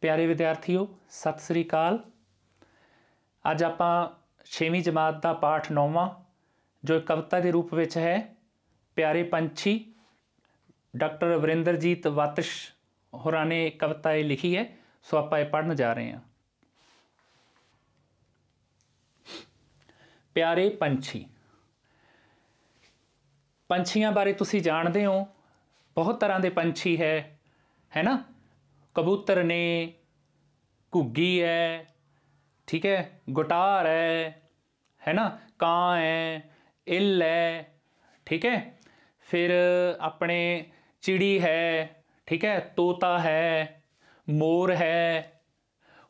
ਪਿਆਰੇ ਵਿਦਿਆਰਥੀਓ ਸਤਿ ਸ੍ਰੀ ਅਕਾਲ ਅੱਜ ਆਪਾਂ 6ਵੀਂ ਜਮਾਤ ਦਾ ਪਾਠ 9ਵਾਂ ਜੋ ਕਵਿਤਾ ਦੇ ਰੂਪ ਵਿੱਚ ਹੈ ਪਿਆਰੇ ਪੰਛੀ ਡਾਕਟਰ ਵਰਿੰਦਰਜੀਤ ਵਾਤਸ਼ ਹੋਰਾਂ ਨੇ ਕਵਿਤਾ ਇਹ ਲਿਖੀ ਹੈ ਸੋ ਆਪਾਂ ਇਹ ਪੜਨ ਜਾ ਰਹੇ ਹਾਂ ਪਿਆਰੇ ਪੰਛੀ ਪੰਛੀਆਂ ਬਾਰੇ ਤੁਸੀਂ ਜਾਣਦੇ ਹੋ ਬਹੁਤ ਤਰ੍ਹਾਂ ਦੇ ਪੰਛੀ ਹੈ ਹੈ ਨਾ ਕਬੂਤਰ ਨੇ ਘੁੱਗੀ ਹੈ ਠੀਕ ਹੈ ਗੁਟਾਰ ਹੈ ਹੈ ਨਾ ਕਾਂ ਹੈ ਇਲ ਹੈ ਠੀਕ ਹੈ ਫਿਰ ਆਪਣੇ ਚਿੜੀ ਹੈ ਠੀਕ ਹੈ ਤੋਤਾ ਹੈ ਮੋਰ ਹੈ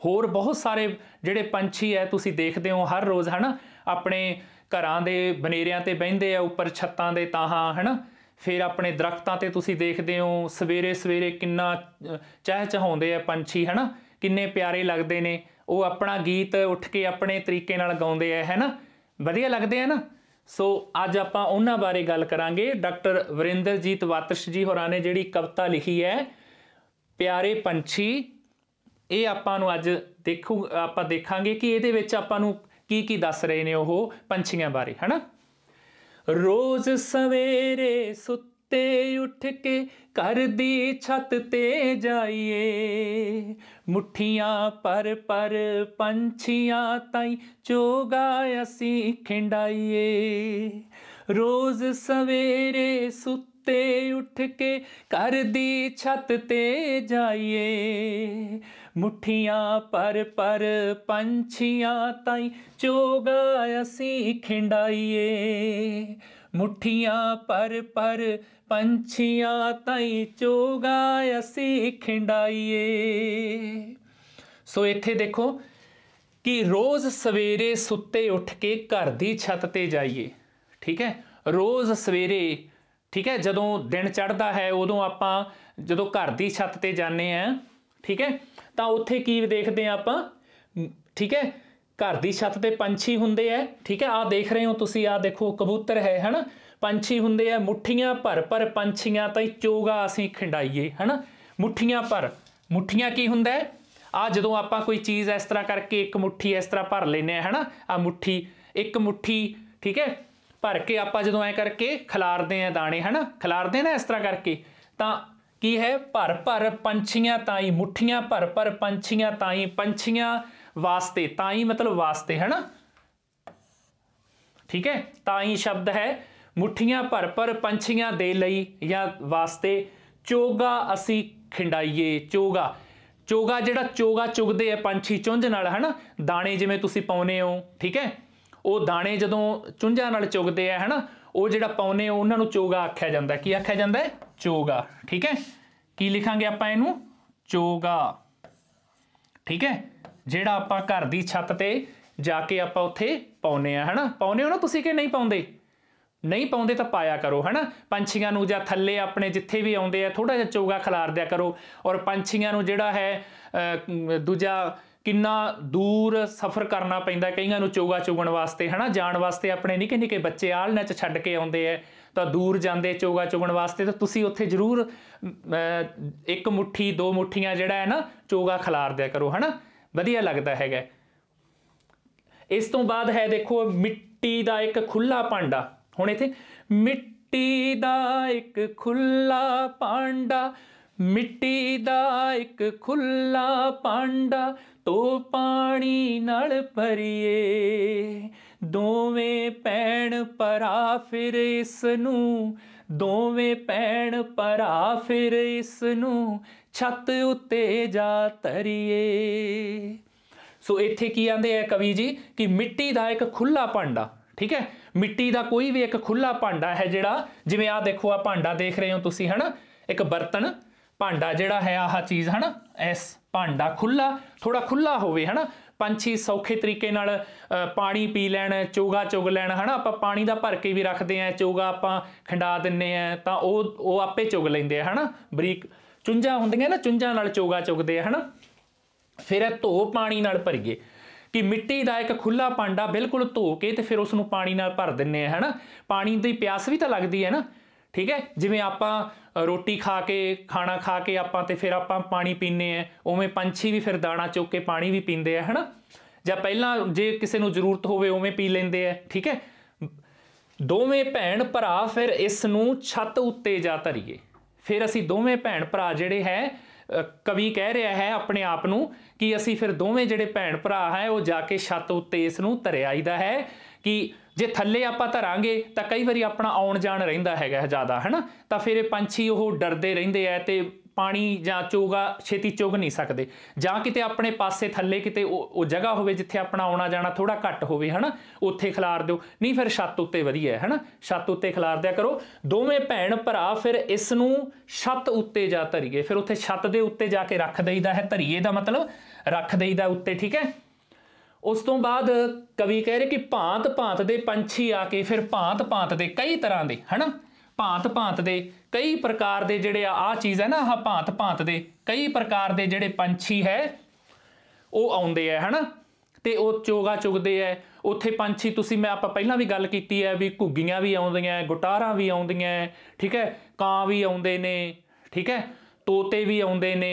ਹੋਰ ਬਹੁਤ ਸਾਰੇ ਜਿਹੜੇ ਪੰਛੀ ਹੈ ਤੁਸੀਂ ਦੇਖਦੇ ਹੋ ਹਰ ਰੋਜ਼ ਹਨਾ ਆਪਣੇ ਘਰਾਂ ਦੇ ਬਨੇਰਿਆਂ ਤੇ ਬਹਿੰਦੇ ਆ ਉੱਪਰ ਛੱਤਾਂ ਦੇ ਤਾਹਾਂ ਹਨਾ ਫਿਰ ਆਪਣੇ ਦਰਖਤਾਂ ਤੇ ਤੁਸੀਂ ਦੇਖਦੇ ਹੋ ਸਵੇਰੇ ਸਵੇਰੇ ਕਿੰਨਾ ਚਹਿ ਚਹਾਉਂਦੇ ਆ ਪੰਛੀ ਹਨਾ ਕਿੰਨੇ ਪਿਆਰੇ ਲੱਗਦੇ ਨੇ ਉਹ ਆਪਣਾ ਗੀਤ ਉੱਠ ਕੇ ਆਪਣੇ ਤਰੀਕੇ ਨਾਲ ਗਾਉਂਦੇ ਆ ਹਨਾ ਵਧੀਆ ਲੱਗਦੇ ਆ ਨਾ ਸੋ ਅੱਜ ਆਪਾਂ ਉਹਨਾਂ ਬਾਰੇ ਗੱਲ ਕਰਾਂਗੇ ਡਾਕਟਰ ਵਰਿੰਦਰਜੀਤ ਵਾਤਸ਼ ਜੀ ਹੋਰਾਂ ਨੇ ਜਿਹੜੀ ਕਵਿਤਾ ਲਿਖੀ ਹੈ ਪਿਆਰੇ ਪੰਛੀ ਇਹ ਆਪਾਂ ਨੂੰ ਅੱਜ ਦੇਖੂ ਆਪਾਂ ਦੇਖਾਂਗੇ ਕਿ ਇਹਦੇ ਵਿੱਚ ਆਪਾਂ ਨੂੰ ਕੀ ਕੀ ਦੱਸ ਰਹੇ ਨੇ ਉਹ ਪੰਛੀਆਂ ਬਾਰੇ ਹਨਾ ਰੋਜ਼ ਸਵੇਰੇ ਸੁੱਤੇ ਉੱਠ ਕੇ ਘਰ ਦੀ ਛੱਤ ਤੇ ਜਾਈਏ ਮੁਠੀਆਂ ਪਰ ਪਰ ਪੰਛੀਆਂ ਤਾਈ ਚੋਗਾ ਅਸੀਂ ਖਿੰਡਾਈਏ ਰੋਜ਼ ਸਵੇਰੇ ਸੁੱਤੇ ਤੇ ਉੱਠ ਕੇ ਘਰ ਦੀ ਛੱਤ ਤੇ ਜਾਈਏ ਮੁਠੀਆਂ ਪਰ ਪਰ ਪੰਛੀਆਂ ਤਾਈ ਚੋਗਾ ਅਸੀਂ ਖਿੰਡਾਈਏ ਮੁਠੀਆਂ ਪਰ ਪਰ ਪੰਛੀਆਂ ਤਾਈ ਚੋਗਾ ਅਸੀਂ ਖਿੰਡਾਈਏ ਸੋ ਇੱਥੇ ਦੇਖੋ ਕਿ ਰੋਜ਼ ਸਵੇਰੇ ਸੁੱਤੇ ਉੱਠ ਕੇ ਘਰ ਦੀ ਛੱਤ ਤੇ ਜਾਈਏ ਠੀਕ ਹੈ ਰੋਜ਼ ਸਵੇਰੇ ਠੀਕ ਹੈ ਜਦੋਂ ਦਿਨ ਚੜ੍ਹਦਾ ਹੈ ਉਦੋਂ ਆਪਾਂ ਜਦੋਂ ਘਰ ਦੀ ਛੱਤ ਤੇ ਜਾਂਦੇ ਆ ਠੀਕ ਹੈ ਤਾਂ ਉੱਥੇ ਕੀ ਦੇਖਦੇ ਆ ਆਪਾਂ ਠੀਕ ਹੈ ਘਰ ਦੀ ਛੱਤ ਤੇ ਪੰਛੀ ਹੁੰਦੇ ਆ ਠੀਕ ਹੈ ਆ ਦੇਖ ਰਹੇ ਹੋ ਤੁਸੀਂ ਆ ਦੇਖੋ ਕਬੂਤਰ ਹੈ ਹਨਾ ਪੰਛੀ ਹੁੰਦੇ ਆ ਮੁਠੀਆਂ ਭਰ ਭਰ ਪੰਛੀਆਂ ਤਾਂ ਚੋਗਾ ਅਸੀਂ ਖਿੰਡਾਈਏ ਹਨਾ ਮੁਠੀਆਂ ਭਰ ਮੁਠੀਆਂ ਕੀ ਹੁੰਦਾ ਹੈ ਆ ਜਦੋਂ ਆਪਾਂ ਕੋਈ ਚੀਜ਼ ਇਸ ਤਰ੍ਹਾਂ ਕਰਕੇ ਇੱਕ ਮੁਠੀ ਇਸ ਤਰ੍ਹਾਂ ਭਰ ਲੈਨੇ ਆ ਹਨਾ ਆ ਮੁਠੀ ਇੱਕ ਮੁਠੀ ਠੀਕ ਹੈ ਭਰ ਕੇ ਆਪਾਂ ਜਦੋਂ ਐ ਕਰਕੇ ਖਿਲਾਰਦੇ ਆ ਦਾਣੇ ਹਨਾ ਖਿਲਾਰਦੇ ਨਾ ਇਸ ਤਰ੍ਹਾਂ ਕਰਕੇ ਤਾਂ ਕੀ ਹੈ ਭਰ ਭਰ ਪੰਛੀਆਂ ਤਾਈ ਮੁਠੀਆਂ ਭਰ ਭਰ ਪੰਛੀਆਂ ਤਾਈ ਪੰਛੀਆਂ ਵਾਸਤੇ ਤਾਈ ਮਤਲਬ ਵਾਸਤੇ ਹਨਾ ਠੀਕ ਹੈ ਤਾਈ ਸ਼ਬਦ ਹੈ ਮੁਠੀਆਂ ਭਰ ਭਰ ਪੰਛੀਆਂ ਦੇ ਲਈ ਜਾਂ ਵਾਸਤੇ ਚੋਗਾ ਅਸੀਂ ਖਿੰਡਾਈਏ ਚੋਗਾ ਚੋਗਾ ਜਿਹੜਾ ਚੋਗਾ ਚੁਗਦੇ ਆ ਪੰਛੀ ਚੁੰਝ ਨਾਲ ਹਨਾ ਦਾਣੇ ਜਿਵੇਂ ਤੁਸੀਂ ਪਾਉਨੇ ਹੋ ਠੀਕ ਹੈ ਉਹ ਦਾਣੇ ਜਦੋਂ ਚੁੰਝਾਂ ਨਾਲ ਚੁਗਦੇ ਆ ਹਨਾ ਉਹ ਜਿਹੜਾ ਪਾਉਨੇ ਉਹਨਾਂ ਨੂੰ ਚੋਗਾ ਆਖਿਆ ਜਾਂਦਾ ਕੀ ਆਖਿਆ ਜਾਂਦਾ ਹੈ ਚੋਗਾ ਠੀਕ ਹੈ ਕੀ ਲਿਖਾਂਗੇ ਆਪਾਂ ਇਹਨੂੰ ਚੋਗਾ ਠੀਕ ਹੈ ਜਿਹੜਾ ਆਪਾਂ ਘਰ ਦੀ ਛੱਤ ਤੇ ਜਾ ਕੇ ਆਪਾਂ ਉੱਥੇ ਪਾਉਨੇ ਆ ਹਨਾ ਪਾਉਨੇ ਉਹਨਾਂ ਨਾ ਤੁਸੀਂ ਕਿ ਨਹੀਂ ਪਾਉਂਦੇ ਨਹੀਂ ਪਾਉਂਦੇ ਤਾਂ ਪਾਇਆ ਕਰੋ ਹਨਾ ਪੰਛੀਆਂ ਨੂੰ ਜਾਂ ਥੱਲੇ ਆਪਣੇ ਜਿੱਥੇ ਵੀ ਆਉਂਦੇ ਆ ਥੋੜਾ ਜਿਹਾ ਚੋਗਾ ਖਿਲਾਰ ਦਿਆ ਕਰੋ ਔਰ ਪੰਛੀਆਂ ਨੂੰ ਜਿਹੜਾ ਹੈ ਦੂਜਾ ਕਿੰਨਾ ਦੂਰ ਸਫ਼ਰ ਕਰਨਾ ਪੈਂਦਾ ਕਈਆਂ ਨੂੰ ਚੋਗਾ ਚੁਗਣ ਵਾਸਤੇ ਹਨਾ ਜਾਣ ਵਾਸਤੇ ਆਪਣੇ ਨਿੱਕੇ ਨਿੱਕੇ ਬੱਚੇ ਆਲ੍ਹਣਾ ਚ ਛੱਡ ਕੇ ਆਉਂਦੇ ਐ ਤਾਂ ਦੂਰ ਜਾਂਦੇ ਚੋਗਾ ਚੁਗਣ ਵਾਸਤੇ ਤਾਂ ਤੁਸੀਂ ਉੱਥੇ ਜ਼ਰੂਰ ਇੱਕ ਮੁਠੀ ਦੋ ਮੁਠੀਆਂ ਜਿਹੜਾ ਹੈ ਨਾ ਚੋਗਾ ਖਿਲਾਰ ਦਿਆ ਕਰੋ ਹਨਾ ਵਧੀਆ ਲੱਗਦਾ ਹੈਗਾ ਇਸ ਤੋਂ ਬਾਅਦ ਹੈ ਦੇਖੋ ਮਿੱਟੀ ਦਾ ਇੱਕ ਖੁੱਲਾ ਪਾਂਡਾ ਹੁਣ ਇਥੇ ਮਿੱਟੀ ਦਾ ਇੱਕ ਖੁੱਲਾ ਪਾਂਡਾ ਮਿੱਟੀ ਦਾ ਇੱਕ ਖੁੱਲਾ ਪਾਂਡਾ ਤੋ ਪਾਣੀ ਨਾਲ ਭਰੀਏ ਦੋਵੇਂ ਪੈਣ ਪਰਾ ਫਿਰ ਇਸ ਨੂੰ ਦੋਵੇਂ ਪੈਣ ਪਰਾ ਫਿਰ ਇਸ ਨੂੰ ਛੱਤ ਉੱਤੇ ਜਾ ਤਰੀਏ ਸੋ ਇੱਥੇ ਕੀ ਆਂਦੇ ਆ ਕਵੀ ਜੀ ਕਿ ਮਿੱਟੀ ਦਾ ਇੱਕ ਖੁੱਲਾ ਪਾਂਡਾ ਠੀਕ ਹੈ ਮਿੱਟੀ ਦਾ ਕੋਈ ਵੀ ਇੱਕ ਖੁੱਲਾ ਪਾਂਡਾ ਹੈ ਜਿਹੜਾ ਜਿਵੇਂ ਆ ਦੇਖੋ ਆ ਪਾਂਡਾ ਦੇਖ ਰਹੇ ਹੋ ਤੁਸੀਂ ਹਨਾ ਇੱਕ ਬਰਤਨ ਭਾਂਡਾ ਜਿਹੜਾ ਹੈ ਆਹ ਚੀਜ਼ ਹਨਾ ਐਸ ਭਾਂਡਾ ਖੁੱਲਾ ਥੋੜਾ ਖੁੱਲਾ ਹੋਵੇ ਹਨਾ ਪੰਛੀ ਸੌਖੇ ਤਰੀਕੇ ਨਾਲ ਪਾਣੀ ਪੀ ਲੈਣ ਚੋਗਾ ਚੁਗ ਲੈਣ ਹਨਾ ਆਪਾਂ ਪਾਣੀ ਦਾ ਭਰ ਕੇ ਵੀ ਰੱਖਦੇ ਆ ਚੋਗਾ ਆਪਾਂ ਖੰਡਾ ਦਿੰਨੇ ਆ ਤਾਂ ਉਹ ਉਹ ਆਪੇ ਚੁਗ ਲੈਂਦੇ ਆ ਹਨਾ ਬਰੀਕ ਚੁੰਝਾਂ ਹੁੰਦੀਆਂ ਨਾ ਚੁੰਝਾਂ ਨਾਲ ਚੋਗਾ ਚੁਗਦੇ ਆ ਹਨਾ ਫਿਰ ਇਹ ਧੋ ਪਾਣੀ ਨਾਲ ਭਰੀਏ ਕਿ ਮਿੱਟੀ ਦਾ ਇੱਕ ਖੁੱਲਾ ਪਾਂਡਾ ਬਿਲਕੁਲ ਧੋ ਕੇ ਤੇ ਫਿਰ ਉਸ ਨੂੰ ਪਾਣੀ ਨਾਲ ਭਰ ਦਿੰਨੇ ਆ ਹਨਾ ਪਾਣੀ ਦੀ ਪਿਆਸ ਵੀ ਤਾਂ ਲੱਗਦੀ ਹੈ ਨਾ ਠੀਕ ਹੈ ਜਿਵੇਂ ਆਪਾਂ ਰੋਟੀ ਖਾ ਕੇ ਖਾਣਾ ਖਾ ਕੇ ਆਪਾਂ ਤੇ ਫਿਰ ਆਪਾਂ ਪਾਣੀ ਪੀਂਦੇ ਆ ਉਵੇਂ ਪੰਛੀ ਵੀ ਫਿਰ ਦਾਣਾ ਚੁੱਕ ਕੇ ਪਾਣੀ ਵੀ ਪੀਂਦੇ ਆ ਹਨਾ ਜਾਂ ਪਹਿਲਾਂ ਜੇ ਕਿਸੇ ਨੂੰ ਜ਼ਰੂਰਤ ਹੋਵੇ ਉਵੇਂ ਪੀ ਲੈਂਦੇ ਆ ਠੀਕ ਹੈ ਦੋਵੇਂ ਭੈਣ ਭਰਾ ਫਿਰ ਇਸ ਨੂੰ ਛੱਤ ਉੱਤੇ ਜਾ ਤਰੀਏ ਫਿਰ ਅਸੀਂ ਦੋਵੇਂ ਭੈਣ ਭਰਾ ਜਿਹੜੇ ਹੈ ਕਵੀ ਕਹਿ ਰਿਹਾ ਹੈ ਆਪਣੇ ਆਪ ਨੂੰ ਕਿ ਅਸੀਂ ਫਿਰ ਦੋਵੇਂ ਜਿਹੜੇ ਭੈਣ ਭਰਾ ਹੈ ਉਹ ਜਾ ਕੇ ਛੱਤ ਉੱਤੇ ਇਸ ਨੂੰ ਧਰਿਆਈਦਾ ਹੈ ਕਿ ਜੇ ਥੱਲੇ ਆਪਾਂ ਧਰਾਂਗੇ ਤਾਂ ਕਈ ਵਾਰੀ ਆਪਣਾ ਆਉਣ ਜਾਣ ਰਹਿੰਦਾ ਹੈਗਾ ਜ਼ਿਆਦਾ ਹਨਾ ਤਾਂ ਫਿਰ ਇਹ ਪੰਛੀ ਉਹ ਡਰਦੇ ਰਹਿੰਦੇ ਐ ਤੇ ਪਾਣੀ ਜਾਂ ਚੋਗਾ ਛੇਤੀ ਚੁਗ ਨਹੀਂ ਸਕਦੇ ਜਾਂ ਕਿਤੇ ਆਪਣੇ ਪਾਸੇ ਥੱਲੇ ਕਿਤੇ ਉਹ ਜਗ੍ਹਾ ਹੋਵੇ ਜਿੱਥੇ ਆਪਣਾ ਆਉਣਾ ਜਾਣਾ ਥੋੜਾ ਘੱਟ ਹੋਵੇ ਹਨਾ ਉੱਥੇ ਖਿਲਾਰ ਦਿਓ ਨਹੀਂ ਫਿਰ ਛੱਤ ਉੱਤੇ ਵਧੀਆ ਹੈ ਹਨਾ ਛੱਤ ਉੱਤੇ ਖਿਲਾਰ ਦਿਆ ਕਰੋ ਦੋਵੇਂ ਭੈਣ ਭਰਾ ਫਿਰ ਇਸ ਨੂੰ ਛੱਤ ਉੱਤੇ ਜਾ ਧਰੀਏ ਫਿਰ ਉੱਥੇ ਛੱਤ ਦੇ ਉੱਤੇ ਜਾ ਕੇ ਰੱਖ ਦੇਈਦਾ ਹੈ ਧਰੀਏ ਦਾ ਮਤਲਬ ਰੱਖ ਦੇਈਦਾ ਉੱਤੇ ਠੀਕ ਹੈ ਉਸ ਤੋਂ ਬਾਅਦ ਕਵੀ ਕਹਿ ਰਿਹਾ ਕਿ ਭਾਂਤ ਭਾਂਤ ਦੇ ਪੰਛੀ ਆ ਕੇ ਫਿਰ ਭਾਂਤ ਭਾਂਤ ਦੇ ਕਈ ਤਰ੍ਹਾਂ ਦੇ ਹਨਾ ਭਾਂਤ ਭਾਂਤ ਦੇ ਕਈ ਪ੍ਰਕਾਰ ਦੇ ਜਿਹੜੇ ਆ ਆ ਚੀਜ਼ ਹੈ ਨਾ ਆ ਭਾਂਤ ਭਾਂਤ ਦੇ ਕਈ ਪ੍ਰਕਾਰ ਦੇ ਜਿਹੜੇ ਪੰਛੀ ਹੈ ਉਹ ਆਉਂਦੇ ਆ ਹਨਾ ਤੇ ਉਹ ਚੋਗਾ ਚੁਗਦੇ ਆ ਉੱਥੇ ਪੰਛੀ ਤੁਸੀਂ ਮੈਂ ਆਪਾਂ ਪਹਿਲਾਂ ਵੀ ਗੱਲ ਕੀਤੀ ਹੈ ਵੀ ਘੁੱਗੀਆਂ ਵੀ ਆਉਂਦੀਆਂ ਗੁਟਾਰਾਂ ਵੀ ਆਉਂਦੀਆਂ ਠੀਕ ਹੈ ਕਾਂ ਵੀ ਆਉਂਦੇ ਨੇ ਠੀਕ ਹੈ ਤੋਤੇ ਵੀ ਆਉਂਦੇ ਨੇ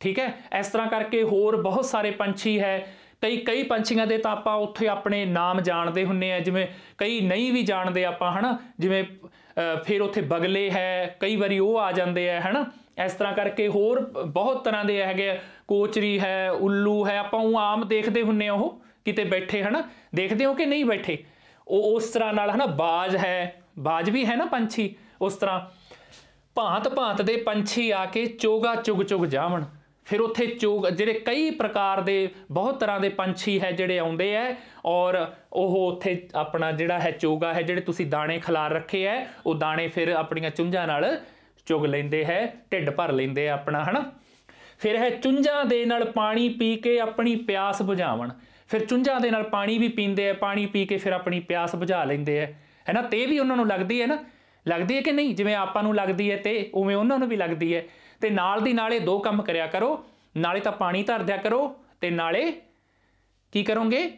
ਠੀਕ ਹੈ ਇਸ ਤਰ੍ਹਾਂ ਕਰਕੇ ਹੋਰ ਬਹੁਤ ਸਾਰੇ ਪੰਛੀ ਹੈ ਕਈ ਕਈ ਪੰਛੀਆਂ ਦੇ ਤਾਂ ਆਪਾਂ ਉੱਥੇ ਆਪਣੇ ਨਾਮ ਜਾਣਦੇ ਹੁੰਨੇ ਆ ਜਿਵੇਂ ਕਈ ਨਹੀਂ ਵੀ ਜਾਣਦੇ ਆਪਾਂ ਹਨਾ ਜਿਵੇਂ ਫਿਰ ਉੱਥੇ ਬਗਲੇ ਹੈ ਕਈ ਵਾਰੀ ਉਹ ਆ ਜਾਂਦੇ ਆ ਹਨਾ ਇਸ ਤਰ੍ਹਾਂ ਕਰਕੇ ਹੋਰ ਬਹੁਤ ਤਰ੍ਹਾਂ ਦੇ ਹੈਗੇ ਕੋਚਰੀ ਹੈ ਉੱਲੂ ਹੈ ਆਪਾਂ ਉਹ ਆਮ ਦੇਖਦੇ ਹੁੰਨੇ ਆ ਉਹ ਕਿਤੇ ਬੈਠੇ ਹਨਾ ਦੇਖਦੇ ਹੋ ਕਿ ਨਹੀਂ ਬੈਠੇ ਉਹ ਉਸ ਤਰ੍ਹਾਂ ਨਾਲ ਹਨਾ ਬਾਜ ਹੈ ਬਾਜ ਵੀ ਹੈ ਨਾ ਪੰਛੀ ਉਸ ਤਰ੍ਹਾਂ ਭਾਂਤ ਭਾਂਤ ਦੇ ਪੰਛੀ ਆ ਕੇ ਚੋਗਾ ਚੁਗ ਚੁਗ ਜਾਵਣ ਫਿਰ ਉੱਥੇ ਚੂਗ ਜਿਹੜੇ ਕਈ ਪ੍ਰਕਾਰ ਦੇ ਬਹੁਤ ਤਰ੍ਹਾਂ ਦੇ ਪੰਛੀ ਹੈ ਜਿਹੜੇ ਆਉਂਦੇ ਐ ਔਰ ਉਹ ਉੱਥੇ ਆਪਣਾ ਜਿਹੜਾ ਹੈ ਚੋਗਾ ਹੈ ਜਿਹੜੇ ਤੁਸੀਂ ਦਾਣੇ ਖਿਲਾਰ ਰੱਖੇ ਐ ਉਹ ਦਾਣੇ ਫਿਰ ਆਪਣੀਆਂ ਚੁੰਝਾਂ ਨਾਲ ਚੁਗ ਲੈਂਦੇ ਹੈ ਢਿੱਡ ਭਰ ਲੈਂਦੇ ਆ ਆਪਣਾ ਹਨਾ ਫਿਰ ਹੈ ਚੁੰਝਾਂ ਦੇ ਨਾਲ ਪਾਣੀ ਪੀ ਕੇ ਆਪਣੀ ਪਿਆਸ ਬੁਝਾਵਣ ਫਿਰ ਚੁੰਝਾਂ ਦੇ ਨਾਲ ਪਾਣੀ ਵੀ ਪੀਂਦੇ ਐ ਪਾਣੀ ਪੀ ਕੇ ਫਿਰ ਆਪਣੀ ਪਿਆਸ ਬੁਝਾ ਲੈਂਦੇ ਐ ਹੈਨਾ ਤੇ ਵੀ ਉਹਨਾਂ ਨੂੰ ਲੱਗਦੀ ਹੈ ਨਾ ਲੱਗਦੀ ਹੈ ਕਿ ਨਹੀਂ ਜਿਵੇਂ ਆਪਾਂ ਨੂੰ ਲੱਗਦੀ ਹੈ ਤੇ ਉਵੇਂ ਉਹਨਾਂ ਨੂੰ ਵੀ ਲੱਗਦੀ ਹੈ ਤੇ ਨਾਲ ਦੀ ਨਾਲੇ ਦੋ ਕੰਮ ਕਰਿਆ ਕਰੋ ਨਾਲੇ ਤਾਂ ਪਾਣੀ ਧਰ ਦਿਆ ਕਰੋ ਤੇ ਨਾਲੇ ਕੀ ਕਰੋਗੇ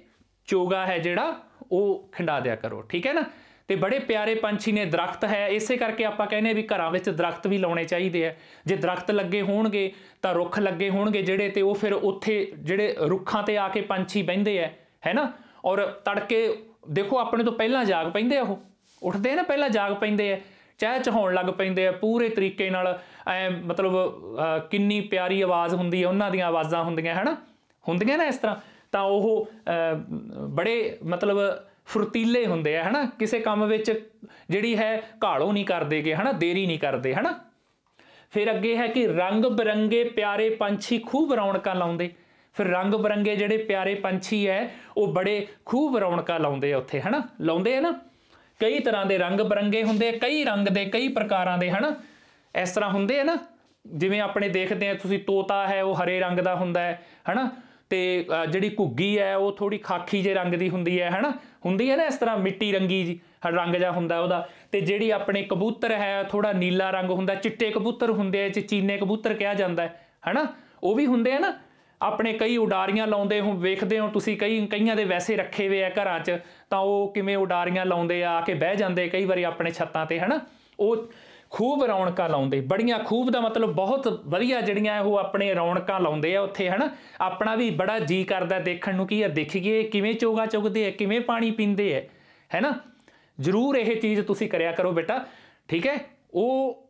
ਚੋਗਾ ਹੈ ਜਿਹੜਾ ਉਹ ਖੰਡਾ ਦਿਆ ਕਰੋ ਠੀਕ ਹੈ ਨਾ ਤੇ ਬੜੇ ਪਿਆਰੇ ਪੰਛੀ ਨੇ ਦਰਖਤ ਹੈ ਇਸੇ ਕਰਕੇ ਆਪਾਂ ਕਹਿੰਦੇ ਵੀ ਘਰਾਂ ਵਿੱਚ ਦਰਖਤ ਵੀ ਲਾਉਣੇ ਚਾਹੀਦੇ ਆ ਜੇ ਦਰਖਤ ਲੱਗੇ ਹੋਣਗੇ ਤਾਂ ਰੁੱਖ ਲੱਗੇ ਹੋਣਗੇ ਜਿਹੜੇ ਤੇ ਉਹ ਫਿਰ ਉੱਥੇ ਜਿਹੜੇ ਰੁੱਖਾਂ ਤੇ ਆ ਕੇ ਪੰਛੀ ਬੈੰਦੇ ਆ ਹੈ ਨਾ ਔਰ ਤੜਕੇ ਦੇਖੋ ਆਪਣੇ ਤੋਂ ਪਹਿਲਾਂ ਜਾਗ ਪੈਂਦੇ ਆ ਉਹ ਉੱਠਦੇ ਨਾ ਪਹਿਲਾਂ ਜਾਗ ਪੈਂਦੇ ਆ ਚਹਿਚਹਾਉਣ ਲੱਗ ਪੈਂਦੇ ਆ ਪੂਰੇ ਤਰੀਕੇ ਨਾਲ ਐ ਮਤਲਬ ਕਿੰਨੀ ਪਿਆਰੀ ਆਵਾਜ਼ ਹੁੰਦੀ ਹੈ ਉਹਨਾਂ ਦੀਆਂ ਆਵਾਜ਼ਾਂ ਹੁੰਦੀਆਂ ਹਨ ਹੁੰਦੀਆਂ ਨਾ ਇਸ ਤਰ੍ਹਾਂ ਤਾਂ ਉਹ ਬੜੇ ਮਤਲਬ ਫੁਰਤੀਲੇ ਹੁੰਦੇ ਆ ਹਨਾ ਕਿਸੇ ਕੰਮ ਵਿੱਚ ਜਿਹੜੀ ਹੈ ਘਾਲੋ ਨਹੀਂ ਕਰਦੇਗੇ ਹਨਾ ਦੇਰੀ ਨਹੀਂ ਕਰਦੇ ਹਨਾ ਫਿਰ ਅੱਗੇ ਹੈ ਕਿ ਰੰਗ ਬਰੰਗੇ ਪਿਆਰੇ ਪੰਛੀ ਖੂਬ ਰੌਣਕਾਂ ਲਾਉਂਦੇ ਫਿਰ ਰੰਗ ਬਰੰਗੇ ਜਿਹੜੇ ਪਿਆਰੇ ਪੰਛੀ ਐ ਉਹ ਬੜੇ ਖੂਬ ਰੌਣਕਾਂ ਲਾਉਂਦੇ ਆ ਉੱਥੇ ਹਨਾ ਲਾਉਂਦੇ ਆ ਨਾ ਕਈ ਤਰ੍ਹਾਂ ਦੇ ਰੰਗ ਬਰੰਗੇ ਹੁੰਦੇ ਕਈ ਰੰਗ ਦੇ ਕਈ ਪ੍ਰਕਾਰਾਂ ਦੇ ਹਨ ਇਸ ਤਰ੍ਹਾਂ ਹੁੰਦੇ ਆ ਨਾ ਜਿਵੇਂ ਆਪਣੇ ਦੇਖਦੇ ਆ ਤੁਸੀਂ ਤੋਤਾ ਹੈ ਉਹ ਹਰੇ ਰੰਗ ਦਾ ਹੁੰਦਾ ਹੈ ਹਨਾ ਤੇ ਜਿਹੜੀ ਘੁੱਗੀ ਹੈ ਉਹ ਥੋੜੀ ਖਾਕੀ ਜੇ ਰੰਗ ਦੀ ਹੁੰਦੀ ਹੈ ਹਨਾ ਹੁੰਦੀ ਹੈ ਨਾ ਇਸ ਤਰ੍ਹਾਂ ਮਿੱਟੀ ਰੰਗੀ ਜੀ ਰੰਗ ਜਾ ਹੁੰਦਾ ਉਹਦਾ ਤੇ ਜਿਹੜੀ ਆਪਣੇ ਕਬੂਤਰ ਹੈ ਥੋੜਾ ਨੀਲਾ ਰੰਗ ਹੁੰਦਾ ਚਿੱਟੇ ਕਬੂਤਰ ਹੁੰਦੇ ਆ ਚੀਨੇ ਕਬੂਤਰ ਕਿਹਾ ਜਾਂਦਾ ਹੈ ਹਨਾ ਉਹ ਵੀ ਹੁੰਦੇ ਆ ਨਾ ਆਪਣੇ ਕਈ ਉਡਾਰੀਆਂ ਲਾਉਂਦੇ ਹੋ ਵੇਖਦੇ ਹੋ ਤੁਸੀਂ ਕਈ ਕਈਆਂ ਦੇ ਵੈਸੇ ਰੱਖੇ ਹੋਏ ਆ ਘਰਾਂ 'ਚ ਤਾਂ ਉਹ ਕਿਵੇਂ ਉਡਾਰੀਆਂ ਲਾਉਂਦੇ ਆ ਆ ਕੇ ਬਹਿ ਜਾਂਦੇ ਕਈ ਵਾਰੀ ਆਪਣੇ ਛੱਤਾਂ ਤੇ ਹਨਾ ਉਹ ਖੂਬ ਰੌਣਕਾਂ ਲਾਉਂਦੇ ਬੜੀਆਂ ਖੂਬ ਦਾ ਮਤਲਬ ਬਹੁਤ ਵਧੀਆ ਜਿਹੜੀਆਂ ਉਹ ਆਪਣੇ ਰੌਣਕਾਂ ਲਾਉਂਦੇ ਆ ਉੱਥੇ ਹਨ ਆਪਣਾ ਵੀ ਬੜਾ ਜੀ ਕਰਦਾ ਦੇਖਣ ਨੂੰ ਕੀ ਆ ਦੇਖੀਏ ਕਿਵੇਂ ਚੋਗਾ ਚੁਗਦੇ ਆ ਕਿਵੇਂ ਪਾਣੀ ਪੀਂਦੇ ਆ ਹੈਨਾ ਜ਼ਰੂਰ ਇਹ ਚੀਜ਼ ਤੁਸੀਂ ਕਰਿਆ ਕਰੋ ਬੇਟਾ ਠੀਕ ਹੈ ਉਹ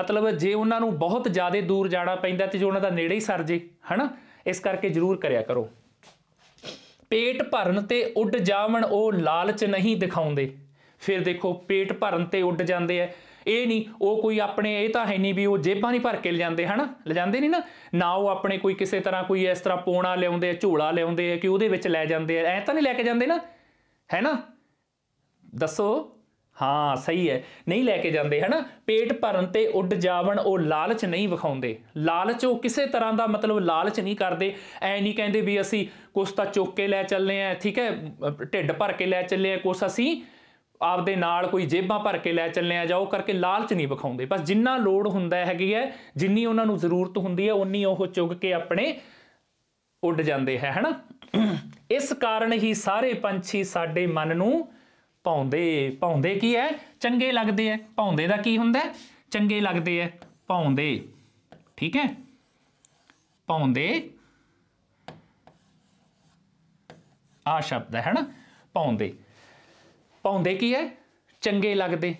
ਮਤਲਬ ਜੇ ਉਹਨਾਂ ਨੂੰ ਬਹੁਤ ਜ਼ਿਆਦਾ ਦੂਰ ਜਾਣਾ ਪੈਂਦਾ ਤੇ ਜੋ ਉਹਨਾਂ ਦਾ ਨੇੜੇ ਹੀ ਸਰ ਜੇ ਹਨਾ ਇਸ ਕਰਕੇ ਜਰੂਰ ਕਰਿਆ ਕਰੋ ਪੇਟ ਭਰਨ ਤੇ ਉੱਡ ਜਾਵਣ ਉਹ ਲਾਲਚ ਨਹੀਂ ਦਿਖਾਉਂਦੇ ਫਿਰ ਦੇਖੋ ਪੇਟ ਭਰਨ ਤੇ ਉੱਡ ਜਾਂਦੇ ਐ ਇਹ ਨਹੀਂ ਉਹ ਕੋਈ ਆਪਣੇ ਇਹ ਤਾਂ ਹੈ ਨਹੀਂ ਵੀ ਉਹ ਜੇਬਾਂ ਨਹੀਂ ਭਰ ਕੇ ਲਿਜਾਂਦੇ ਹਨਾ ਜਾਂਦੇ ਨਹੀਂ ਨਾ ਨਾ ਉਹ ਆਪਣੇ ਕੋਈ ਕਿਸੇ ਤਰ੍ਹਾਂ ਕੋਈ ਇਸ ਤਰ੍ਹਾਂ ਪੋਣਾ ਲਿਆਉਂਦੇ ਆ ਝੋਲਾ ਲਿਆਉਂਦੇ ਆ ਕਿ ਉਹਦੇ ਵਿੱਚ ਲੈ ਜਾਂਦੇ ਆ ਐ ਤਾਂ ਨਹੀਂ ਲੈ ਕੇ ਜਾਂਦੇ ਨਾ ਹੈ ਨਾ ਦੱਸੋ ਹਾਂ ਸਹੀ ਹੈ ਨਹੀਂ ਲੈ ਕੇ ਜਾਂਦੇ ਹਨਾ ਪੇਟ ਭਰਨ ਤੇ ਉੱਡ ਜਾਵਣ ਉਹ ਲਾਲਚ ਨਹੀਂ ਵਿਖਾਉਂਦੇ ਲਾਲਚ ਉਹ ਕਿਸੇ ਤਰ੍ਹਾਂ ਦਾ ਮਤਲਬ ਲਾਲਚ ਨਹੀਂ ਕਰਦੇ ਐ ਨਹੀਂ ਕਹਿੰਦੇ ਵੀ ਅਸੀਂ ਕੁਝ ਤਾਂ ਚੁੱਕ ਕੇ ਲੈ ਚੱਲਨੇ ਆ ਠੀਕ ਹੈ ਢਿੱਡ ਭਰ ਕੇ ਲੈ ਚੱਲੇ ਆ ਕੁਝ ਅਸੀਂ ਆਪਦੇ ਨਾਲ ਕੋਈ ਜੇਬਾਂ ਭਰ ਕੇ ਲੈ ਚੱਲਨੇ ਆ ਜਾਓ ਕਰਕੇ ਲਾਲਚ ਨਹੀਂ ਵਿਖਾਉਂਦੇ ਬਸ ਜਿੰਨਾ ਲੋੜ ਹੁੰਦਾ ਹੈਗੀ ਹੈ ਜਿੰਨੀ ਉਹਨਾਂ ਨੂੰ ਜ਼ਰੂਰਤ ਹੁੰਦੀ ਹੈ ਉਨੀ ਉਹ ਚੁੱਕ ਕੇ ਆਪਣੇ ਉੱਡ ਜਾਂਦੇ ਹੈ ਹਨਾ ਇਸ ਕਾਰਨ ਹੀ ਸਾਰੇ ਪੰਛੀ ਸਾਡੇ ਮਨ ਨੂੰ ਪਾਉਂਦੇ ਪਾਉਂਦੇ ਕੀ ਹੈ ਚੰਗੇ ਲੱਗਦੇ ਐ ਪਾਉਂਦੇ ਦਾ ਕੀ ਹੁੰਦਾ ਚੰਗੇ ਲੱਗਦੇ ਐ ਪਾਉਂਦੇ ਠੀਕ ਹੈ ਪਾਉਂਦੇ ਆ ਸ਼ਬਦ ਹੈ ਹਨਾ ਪਾਉਂਦੇ ਪਾਉਂਦੇ ਕੀ ਹੈ ਚੰਗੇ ਲੱਗਦੇ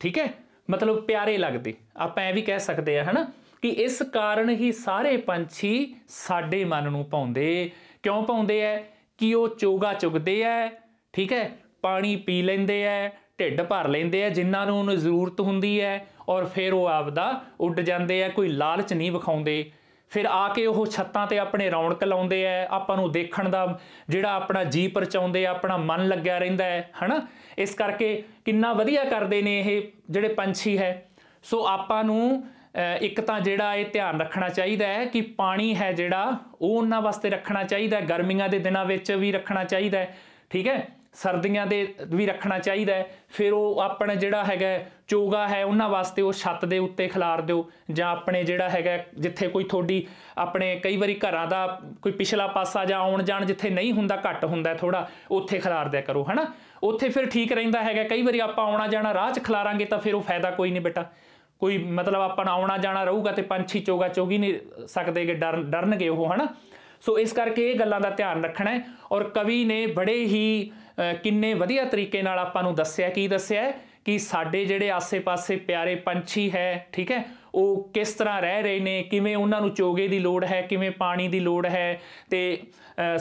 ਠੀਕ ਹੈ ਮਤਲਬ ਪਿਆਰੇ ਲੱਗਦੇ ਆਪਾਂ ਐ ਵੀ ਕਹਿ ਸਕਦੇ ਆ ਹਨਾ ਕਿ ਇਸ ਕਾਰਨ ਹੀ ਸਾਰੇ ਪੰਛੀ ਸਾਡੇ ਮਨ ਨੂੰ ਪਾਉਂਦੇ ਕਿਉਂ ਪਾਉਂਦੇ ਐ ਕਿ ਉਹ ਚੋਗਾ ਚੁਗਦੇ ਐ ਠੀਕ ਹੈ ਪਾਣੀ ਪੀ ਲੈਂਦੇ ਐ ਢਿੱਡ ਭਰ ਲੈਂਦੇ ਐ ਜਿਨ੍ਹਾਂ ਨੂੰ ਉਹਨੂੰ ਜ਼ਰੂਰਤ ਹੁੰਦੀ ਐ ਔਰ ਫਿਰ ਉਹ ਆਪਦਾ ਉੱਡ ਜਾਂਦੇ ਐ ਕੋਈ ਲਾਲਚ ਨਹੀਂ ਵਿਖਾਉਂਦੇ ਫਿਰ ਆ ਕੇ ਉਹ ਛੱਤਾਂ ਤੇ ਆਪਣੇ ਰੌਣਕ ਲਾਉਂਦੇ ਐ ਆਪਾਂ ਨੂੰ ਦੇਖਣ ਦਾ ਜਿਹੜਾ ਆਪਣਾ ਜੀ ਪਰਚਾਉਂਦੇ ਆਪਣਾ ਮਨ ਲੱਗਿਆ ਰਹਿੰਦਾ ਹੈ ਹਨਾ ਇਸ ਕਰਕੇ ਕਿੰਨਾ ਵਧੀਆ ਕਰਦੇ ਨੇ ਇਹ ਜਿਹੜੇ ਪੰਛੀ ਹੈ ਸੋ ਆਪਾਂ ਨੂੰ ਇੱਕ ਤਾਂ ਜਿਹੜਾ ਇਹ ਧਿਆਨ ਰੱਖਣਾ ਚਾਹੀਦਾ ਹੈ ਕਿ ਪਾਣੀ ਹੈ ਜਿਹੜਾ ਉਹ ਉਹਨਾਂ ਵਾਸਤੇ ਰੱਖਣਾ ਚਾਹੀਦਾ ਗਰਮੀਆਂ ਦੇ ਦਿਨਾਂ ਵਿੱਚ ਵੀ ਰੱਖਣਾ ਚਾਹੀਦਾ ਠੀਕ ਹੈ ਸਰਦੀਆਂ ਦੇ ਵੀ ਰੱਖਣਾ ਚਾਹੀਦਾ ਫਿਰ ਉਹ ਆਪਣਾ ਜਿਹੜਾ ਹੈਗਾ ਚੋਗਾ ਹੈ ਉਹਨਾਂ ਵਾਸਤੇ ਉਹ ਛੱਤ ਦੇ ਉੱਤੇ ਖਿਲਾਰ ਦਿਓ ਜਾਂ ਆਪਣੇ ਜਿਹੜਾ ਹੈਗਾ ਜਿੱਥੇ ਕੋਈ ਥੋੜੀ ਆਪਣੇ ਕਈ ਵਾਰੀ ਘਰਾਂ ਦਾ ਕੋਈ ਪਿਛਲਾ ਪਾਸਾ ਜਾਂ ਆਉਣ ਜਾਣ ਜਿੱਥੇ ਨਹੀਂ ਹੁੰਦਾ ਘੱਟ ਹੁੰਦਾ ਥੋੜਾ ਉੱਥੇ ਖਿਲਾਰ ਦਿਆ ਕਰੋ ਹਨਾ ਉੱਥੇ ਫਿਰ ਠੀਕ ਰਹਿੰਦਾ ਹੈਗਾ ਕਈ ਵਾਰੀ ਆਪਾਂ ਆਉਣਾ ਜਾਣਾ ਰਾਹ 'ਚ ਖਿਲਾਰਾਂਗੇ ਤਾਂ ਫਿਰ ਉਹ ਫਾਇਦਾ ਕੋਈ ਨਹੀਂ ਬੇਟਾ ਕੋਈ ਮਤਲਬ ਆਪਾਂ ਆਉਣਾ ਜਾਣਾ ਰਹੂਗਾ ਤੇ ਪੰਛੀ ਚੋਗਾ ਚੋਗੀ ਨਹੀਂ ਸਕਦੇਗੇ ਡਰ ਡਰਨਗੇ ਉਹ ਹਨਾ ਸੋ ਇਸ ਕਰਕੇ ਇਹ ਗੱਲਾਂ ਦਾ ਧਿਆਨ ਰੱਖਣਾ ਹੈ ਔਰ ਕਵੀ ਨੇ ਬੜੇ ਹੀ ਕਿੰਨੇ ਵਧੀਆ ਤਰੀਕੇ ਨਾਲ ਆਪਾਂ ਨੂੰ ਦੱਸਿਆ ਕੀ ਦੱਸਿਆ ਕਿ ਸਾਡੇ ਜਿਹੜੇ ਆਸੇ-ਪਾਸੇ ਪਿਆਰੇ ਪੰਛੀ ਹੈ ਠੀਕ ਹੈ ਉਹ ਕਿਸ ਤਰ੍ਹਾਂ ਰਹਿ ਰਹੇ ਨੇ ਕਿਵੇਂ ਉਹਨਾਂ ਨੂੰ ਚੋਗੇ ਦੀ ਲੋੜ ਹੈ ਕਿਵੇਂ ਪਾਣੀ ਦੀ ਲੋੜ ਹੈ ਤੇ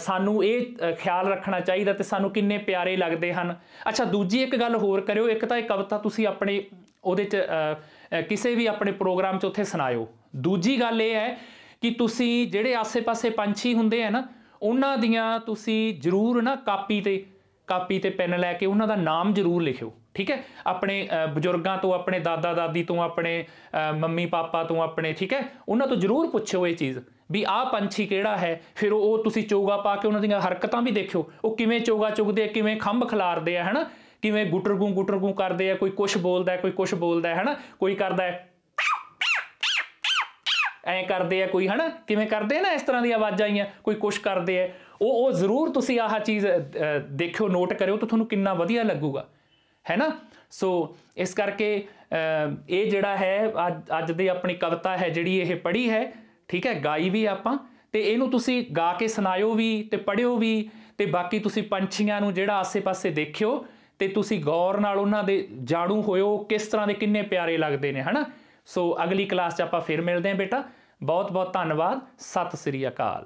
ਸਾਨੂੰ ਇਹ ਖਿਆਲ ਰੱਖਣਾ ਚਾਹੀਦਾ ਤੇ ਸਾਨੂੰ ਕਿੰਨੇ ਪਿਆਰੇ ਲੱਗਦੇ ਹਨ ਅੱਛਾ ਦੂਜੀ ਇੱਕ ਗੱਲ ਹੋਰ ਕਰਿਓ ਇੱਕ ਤਾਂ ਇਹ ਕਵਿਤਾ ਤੁਸੀਂ ਆਪਣੇ ਉਹਦੇ ਚ ਕਿਸੇ ਵੀ ਆਪਣੇ ਪ੍ਰੋਗਰਾਮ 'ਚ ਉੱਥੇ ਸੁਣਾਇਓ ਦੂਜੀ ਗੱਲ ਇਹ ਹੈ ਕਿ ਤੁਸੀਂ ਜਿਹੜੇ ਆਸੇ-ਪਾਸੇ ਪੰਛੀ ਹੁੰਦੇ ਆ ਨਾ ਉਹਨਾਂ ਦੀਆਂ ਤੁਸੀਂ ਜ਼ਰੂਰ ਨਾ ਕਾਪੀ ਤੇ ਕਾਪੀ ਤੇ ਪੈਨ ਲੈ ਕੇ ਉਹਨਾਂ ਦਾ ਨਾਮ ਜ਼ਰੂਰ ਲਿਖਿਓ ਠੀਕ ਹੈ ਆਪਣੇ ਬਜ਼ੁਰਗਾਂ ਤੋਂ ਆਪਣੇ ਦਾਦਾ ਦਾਦੀ ਤੋਂ ਆਪਣੇ ਮੰਮੀ ਪਾਪਾ ਤੋਂ ਆਪਣੇ ਠੀਕ ਹੈ ਉਹਨਾਂ ਤੋਂ ਜ਼ਰੂਰ ਪੁੱਛਿਓ ਇਹ ਚੀਜ਼ ਵੀ ਆਹ ਪੰਛੀ ਕਿਹੜਾ ਹੈ ਫਿਰ ਉਹ ਤੁਸੀਂ ਚੋਗਾ ਪਾ ਕੇ ਉਹਨਾਂ ਦੀਆਂ ਹਰਕਤਾਂ ਵੀ ਦੇਖਿਓ ਉਹ ਕਿਵੇਂ ਚੋਗਾ ਚੁਗਦੇ ਆ ਕਿਵੇਂ ਖੰਭ ਖਲਾਰਦੇ ਆ ਹਨਾ ਕਿਵੇਂ ਗੁਟਰਗੂ ਗੁਟਰਗੂ ਕਰਦੇ ਆ ਕੋਈ ਕੁਛ ਬੋਲਦਾ ਕੋਈ ਕੁਛ ਬੋਲਦਾ ਹਨਾ ਕੋਈ ਕਰਦਾ ਐ ਕਰਦੇ ਆ ਕੋਈ ਹਨਾ ਕਿਵੇਂ ਕਰਦੇ ਆ ਨਾ ਇਸ ਤਰ੍ਹਾਂ ਦੀ ਆਵਾਜ਼ਾਂ ਆਈਆਂ ਕੋਈ ਕੁਛ ਕਰਦੇ ਆ ਉਹ ਉਹ ਜ਼ਰੂਰ ਤੁਸੀਂ ਆਹ ਚੀਜ਼ ਦੇਖਿਓ ਨੋਟ ਕਰਿਓ ਤਾਂ ਤੁਹਾਨੂੰ ਕਿੰਨਾ ਵਧੀਆ ਲੱਗੂਗਾ ਹੈ ਨਾ ਸੋ ਇਸ ਕਰਕੇ ਇਹ ਜਿਹੜਾ ਹੈ ਅੱਜ ਦੀ ਆਪਣੀ ਕਵਿਤਾ ਹੈ ਜਿਹੜੀ ਇਹ ਪੜ੍ਹੀ ਹੈ ਠੀਕ ਹੈ ਗਾਈ ਵੀ ਆਪਾਂ ਤੇ ਇਹਨੂੰ ਤੁਸੀਂ ਗਾ ਕੇ ਸੁਣਾਇਓ ਵੀ ਤੇ ਪੜਿਓ ਵੀ ਤੇ ਬਾਕੀ ਤੁਸੀਂ ਪੰਛੀਆਂ ਨੂੰ ਜਿਹੜਾ ਆਸੇ-ਪਾਸੇ ਦੇਖਿਓ ਤੇ ਤੁਸੀਂ ਗੌਰ ਨਾਲ ਉਹਨਾਂ ਦੇ ਜਾਣੂ ਹੋਇਓ ਕਿਸ ਤਰ੍ਹਾਂ ਦੇ ਕਿੰਨੇ ਪਿਆਰੇ ਲੱਗਦੇ ਨੇ ਹਨਾ ਸੋ ਅਗਲੀ ਕਲਾਸ 'ਚ ਆਪਾਂ ਫਿਰ ਮਿਲਦੇ ਹਾਂ ਬੇਟਾ ਬਹੁਤ ਬਹੁਤ ਧੰਨਵਾਦ ਸਤਿ ਸ੍ਰੀ ਅਕਾਲ